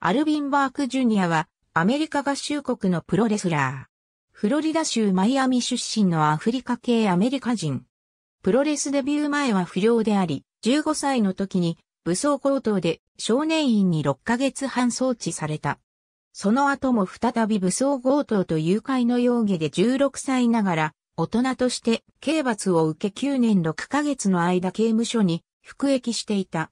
アルビン・バーク・ジュニアは、アメリカ合衆国のプロレスラー。フロリダ州マイアミ出身のアフリカ系アメリカ人。プロレスデビュー前は不良であり、15歳の時に武装強盗で少年院に6ヶ月半送致された。その後も再び武装強盗と誘拐の容疑で16歳ながら、大人として刑罰を受け9年6ヶ月の間刑務所に服役していた。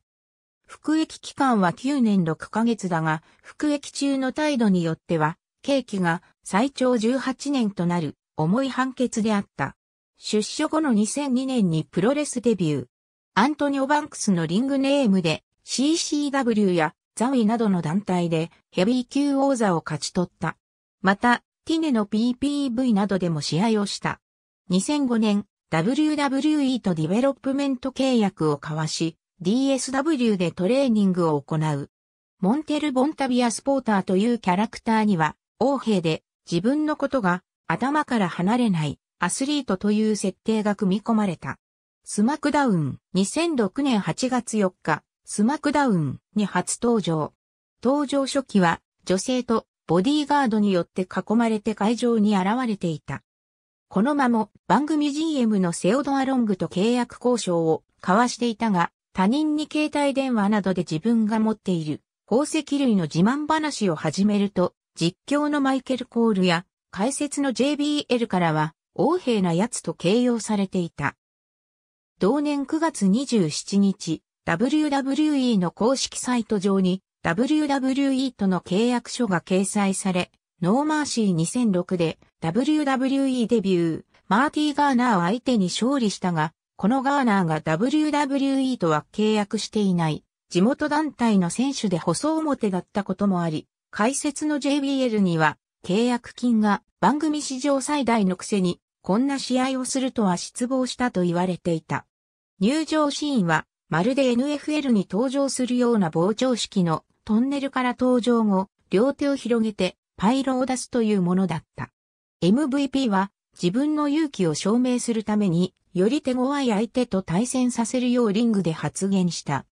服役期間は9年6ヶ月だが、服役中の態度によっては、刑期が最長18年となる重い判決であった。出所後の2002年にプロレスデビュー。アントニオ・バンクスのリングネームで CCW やザウィなどの団体でヘビー級王座を勝ち取った。また、ティネの PPV などでも試合をした。2005年、WWE とディベロップメント契約を交わし、DSW でトレーニングを行う。モンテル・ボンタビア・スポーターというキャラクターには、王兵で自分のことが頭から離れないアスリートという設定が組み込まれた。スマクダウン2006年8月4日、スマクダウンに初登場。登場初期は女性とボディーガードによって囲まれて会場に現れていた。この間も番組 GM のセオドア・ロングと契約交渉を交わしていたが、他人に携帯電話などで自分が持っている宝石類の自慢話を始めると、実況のマイケル・コールや解説の JBL からは、横柄な奴と形容されていた。同年9月27日、WWE の公式サイト上に WWE との契約書が掲載され、ノーマーシー2006で WWE デビュー、マーティー・ガーナーを相手に勝利したが、このガーナーが WWE とは契約していない、地元団体の選手で細表だったこともあり、解説の JBL には、契約金が番組史上最大のくせに、こんな試合をするとは失望したと言われていた。入場シーンは、まるで NFL に登場するような膨張式のトンネルから登場後、両手を広げてパイロを出すというものだった。MVP は自分の勇気を証明するためにより手強い相手と対戦させるようリングで発言した。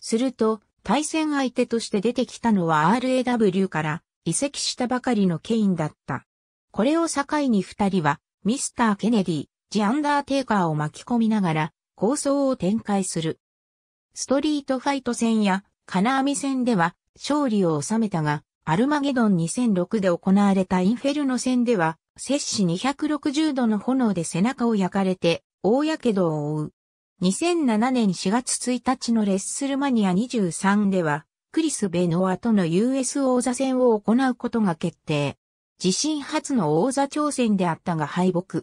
すると、対戦相手として出てきたのは RAW から移籍したばかりのケインだった。これを境に二人は、ミスター・ケネディ、ジ・アンダーテイカーを巻き込みながら、構想を展開する。ストリートファイト戦や、金網戦では、勝利を収めたが、アルマゲドン2006で行われたインフェルノ戦では、摂氏260度の炎で背中を焼かれて、大やけどを負う。2007年4月1日のレッスルマニア23では、クリス・ベノアとの US 王座戦を行うことが決定。自身初の王座挑戦であったが敗北。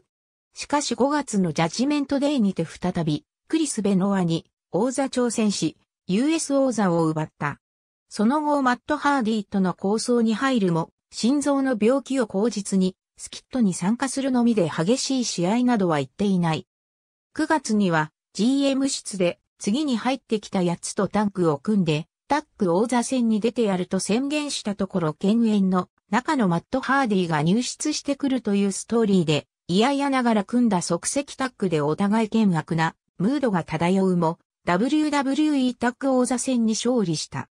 しかし5月のジャッジメントデーにて再び、クリス・ベノアに王座挑戦し、US 王座を奪った。その後、マット・ハーディとの構想に入るも、心臓の病気を口実に、スキットに参加するのみで激しい試合などは言っていない。9月には GM 室で次に入ってきたやつとタンクを組んで、タック王座戦に出てやると宣言したところ犬猿の中のマット・ハーディが入室してくるというストーリーで、嫌々ながら組んだ即席タッグでお互い険悪なムードが漂うも、WWE タック王座戦に勝利した。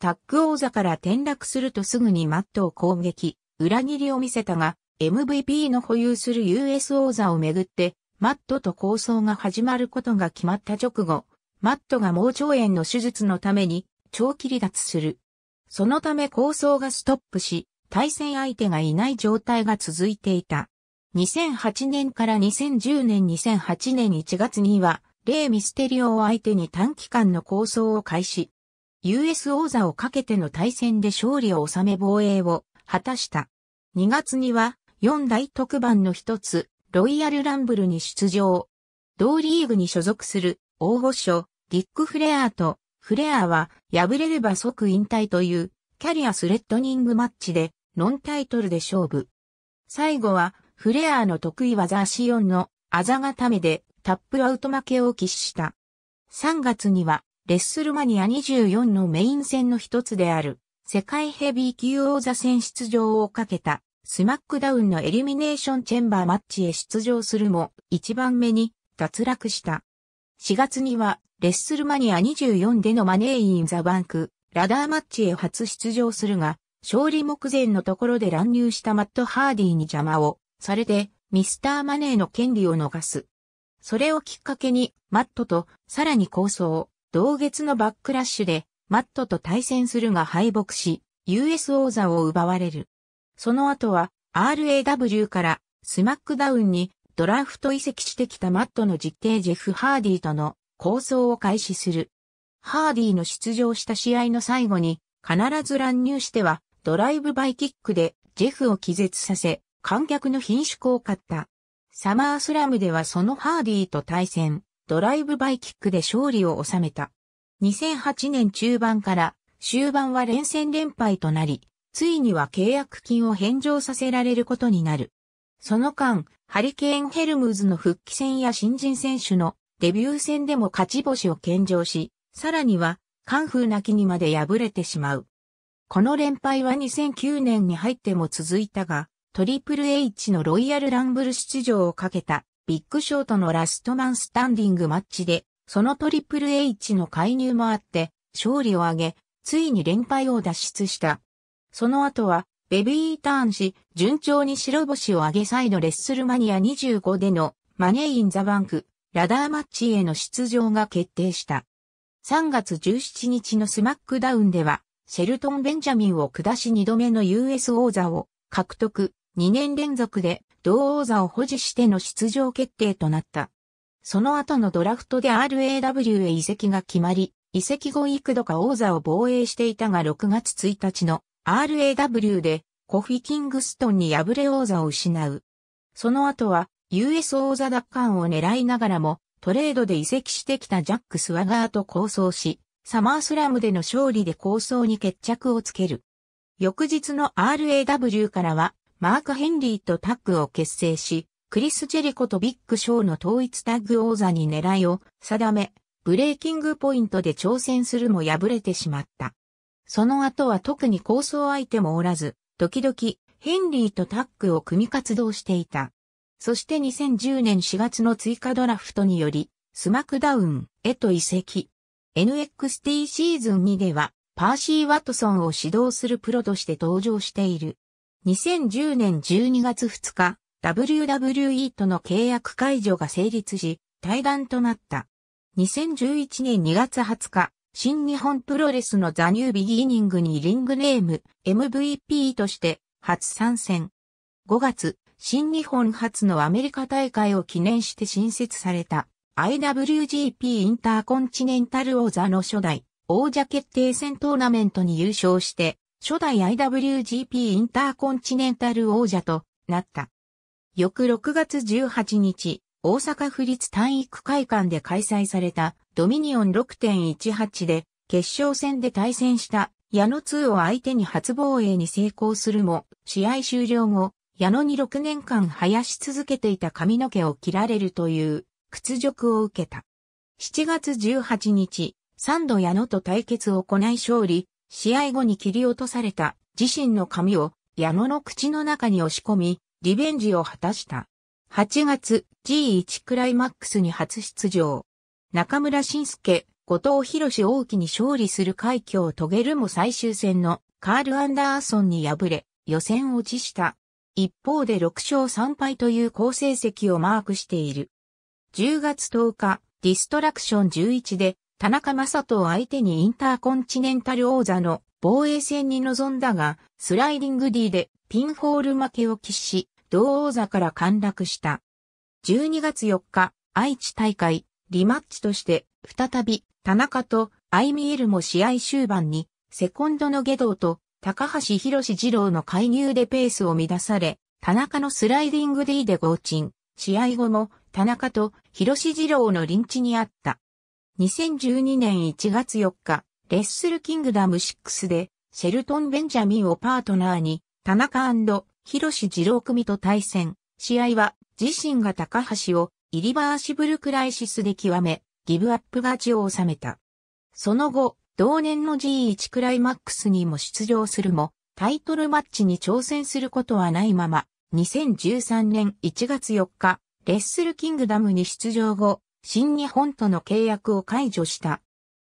タック王座から転落するとすぐにマットを攻撃、裏切りを見せたが、MVP の保有する US 王座をめぐってマットと構想が始まることが決まった直後、マットが盲腸炎の手術のために長期離脱する。そのため構想がストップし、対戦相手がいない状態が続いていた。2008年から2010年2008年1月には、レイ・ミステリオを相手に短期間の構想を開始。US 王座をかけての対戦で勝利を収め防衛を果たした。2月には4大特番の一つ、ロイヤルランブルに出場。同リーグに所属する大御所、ディック・フレアーと、フレアーは敗れれば即引退というキャリアスレッドニングマッチでノンタイトルで勝負。最後はフレアーの得意技足4のあざがためでタップアウト負けを喫した。3月にはレッスルマニア24のメイン戦の一つである世界ヘビー級王座戦出場をかけたスマックダウンのエリミネーションチェンバーマッチへ出場するも、一番目に脱落した。4月には、レッスルマニア24でのマネーインザバンク、ラダーマッチへ初出場するが、勝利目前のところで乱入したマット・ハーディに邪魔をされて、ミスターマネーの権利を逃す。それをきっかけに、マットと、さらに構想、同月のバックラッシュで、マットと対戦するが敗北し、US 王座を奪われる。その後は RAW からスマックダウンにドラフト移籍してきたマットの実刑ジェフ・ハーディとの構想を開始する。ハーディの出場した試合の最後に必ず乱入してはドライブバイキックでジェフを気絶させ観客の品種を買った。サマースラムではそのハーディーと対戦、ドライブバイキックで勝利を収めた。2008年中盤から終盤は連戦連敗となり、ついには契約金を返上させられることになる。その間、ハリケーン・ヘルムズの復帰戦や新人選手のデビュー戦でも勝ち星を献上し、さらには、カンフーなきにまで敗れてしまう。この連敗は2009年に入っても続いたが、トリプル H のロイヤルランブル出場をかけたビッグショートのラストマンスタンディングマッチで、そのトリプル H の介入もあって、勝利を挙げ、ついに連敗を脱出した。その後は、ベビーターンし、順調に白星を挙げ再度レッスルマニア25でのマネーインザバンク、ラダーマッチへの出場が決定した。3月17日のスマックダウンでは、シェルトン・ベンジャミンを下し2度目の US 王座を獲得、2年連続で同王座を保持しての出場決定となった。その後のドラフトで RAW へ移籍が決まり、移籍後幾度か王座を防衛していたが6月1日の RAW でコフィ・キングストンに敗れ王座を失う。その後は US 王座奪還を狙いながらもトレードで移籍してきたジャック・スワガーと構想し、サマースラムでの勝利で構想に決着をつける。翌日の RAW からはマーク・ヘンリーとタッグを結成し、クリス・ジェリコとビッグ・ショーの統一タッグ王座に狙いを定め、ブレーキングポイントで挑戦するも敗れてしまった。その後は特に構想相手もおらず、時々ヘンリーとタッグを組み活動していた。そして2010年4月の追加ドラフトにより、スマクダウンへと移籍。NXT シーズン2では、パーシー・ワトソンを指導するプロとして登場している。2010年12月2日、WWE との契約解除が成立し、対談となった。2011年2月20日、新日本プロレスのザニュービギーニングにリングネーム MVP として初参戦。5月、新日本初のアメリカ大会を記念して新設された IWGP インターコンチネンタル王座の初代王者決定戦トーナメントに優勝して初代 IWGP インターコンチネンタル王者となった。翌6月18日、大阪府立体育会館で開催されたドミニオン6.18で決勝戦で対戦した矢野2を相手に初防衛に成功するも、試合終了後、矢野に6年間生やし続けていた髪の毛を切られるという屈辱を受けた。7月18日、3度矢野と対決を行い勝利、試合後に切り落とされた自身の髪を矢野の口の中に押し込み、リベンジを果たした。8月 G1 クライマックスに初出場。中村晋介、後藤博士大きに勝利する快挙を遂げるも最終戦のカール・アンダーソンに敗れ、予選落ちした。一方で6勝3敗という好成績をマークしている。10月10日、ディストラクション11で、田中正人を相手にインターコンチネンタル王座の防衛戦に臨んだが、スライディング D でピンホール負けを喫し、同王座から陥落した。12月4日、愛知大会、リマッチとして、再び、田中とアイミエルも試合終盤に、セコンドの下道と高橋博二郎の介入でペースを乱され、田中のスライディング D で合鎮。試合後も田中と博士二郎の臨地にあった。2012年1月4日、レッスルキングダム6で、シェルトン・ベンジャミンをパートナーに、田中広志二郎組と対戦。試合は自身が高橋をイリバーシブルクライシスで極め、ギブアップ勝ちを収めた。その後、同年の G1 クライマックスにも出場するも、タイトルマッチに挑戦することはないまま、2013年1月4日、レッスルキングダムに出場後、新日本との契約を解除した。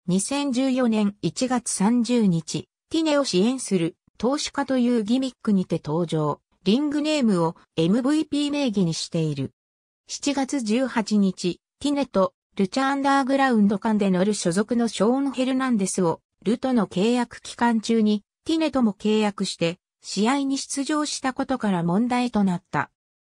2014年1月30日、ティネを支援する投資家というギミックにて登場、リングネームを MVP 名義にしている。7月18日、ティネとルチャアンダーグラウンド間で乗る所属のショーン・ヘルナンデスをルとの契約期間中にティネとも契約して試合に出場したことから問題となった。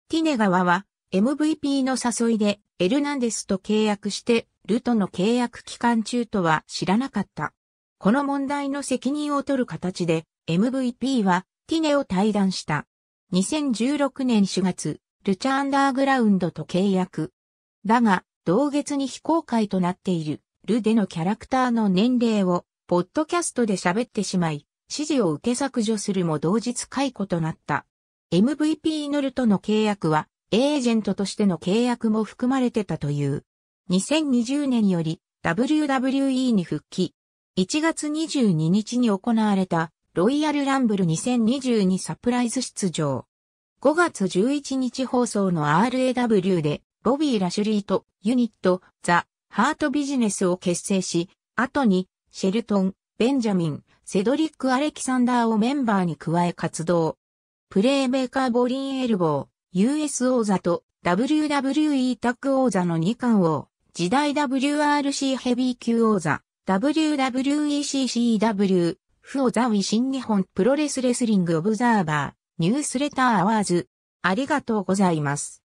ティネ側は MVP の誘いでエルナンデスと契約してルとの契約期間中とは知らなかった。この問題の責任を取る形で MVP はティネを退団した。2016年4月、ルチャアンダーグラウンドと契約。だが、同月に非公開となっている、ルでのキャラクターの年齢を、ポッドキャストで喋ってしまい、指示を受け削除するも同日解雇となった。MVP ノルとの契約は、エージェントとしての契約も含まれてたという。2020年より WWE に復帰。1月22日に行われたロイヤルランブル2022サプライズ出場。5月11日放送の RAW で、ボビー・ラシュリーとユニット、ザ・ハートビジネスを結成し、後に、シェルトン、ベンジャミン、セドリック・アレキサンダーをメンバーに加え活動。プレイメーカーボリン・エルボー、US 王座と WWE タッグ王座の2冠王、時代 WRC ヘビー級王座、WWECCW、フオザウィ新日本プロレスレスリングオブザーバー。ニュースレターアワーズ。ありがとうございます。